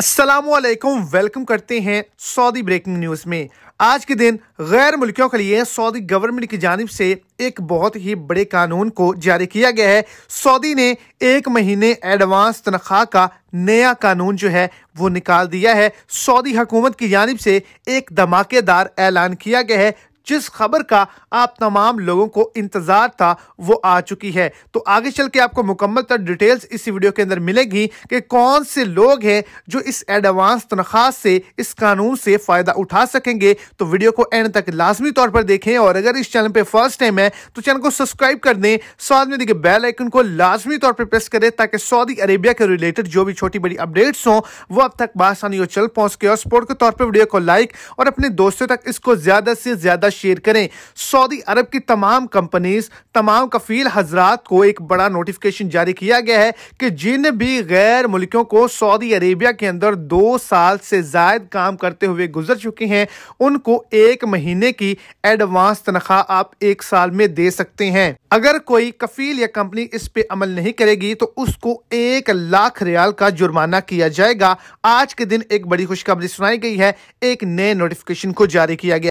Aslam welcome करते हैं Saudi breaking news में आज के दिन गैर मुल्कियों के लिए सऊदी गवर्नमेंट की जानब से एक बहुत ही बड़े कानून को जारी किया गया है सऊदी ने एक महीने एडवांस तनख्वाह का नया कानून जो है वो निकाल दिया है सऊदी हुकूमत की जानब से एक धमाकेदार ऐलान किया गया है जिस खबर का आप तमाम लोगों को इंतज़ार था वो आ चुकी है तो आगे चल के आपको मुकम्मल तर डिटेल्स इसी वीडियो के अंदर मिलेगी कि कौन से लोग हैं जो इस एडवांस तनख्वाह से इस कानून से फ़ायदा उठा सकेंगे तो वीडियो को एंड तक लाजमी तौर पर देखें और अगर इस चैनल पर फर्स्ट टाइम है तो चैनल को सब्सक्राइब कर दें साथ में देखिए बेल आइकन को लाजमी तौर पर प्रेस करें ताकि सऊदी अरेबिया के रिलेटेड जो भी छोटी बड़ी अपडेट्स हों वो अब तक बासानी और चल पहुँच के और स्पोर्ट के तौर पर वीडियो को लाइक और अपने दोस्तों तक इसको ज़्यादा से ज़्यादा शेयर करें सऊदी अरब की तमाम कंपनीज तमाम कफील हजरात को एक बड़ा नोटिफिकेशन जारी किया गया है कि जिन भी गैर मुल्कों को सऊदी अरेबिया के अंदर दो साल से जायद काम करते हुए गुजर चुके हैं उनको एक महीने की एडवांस तनख्वाह आप एक साल में दे सकते हैं अगर कोई कफील या कंपनी इस पे अमल नहीं करेगी तो उसको एक लाख रियाल का जुर्माना किया जाएगा आज के दिन एक बड़ी खुशखबरी सुनाई गई है एक नए नोटिफिकेशन को जारी किया गया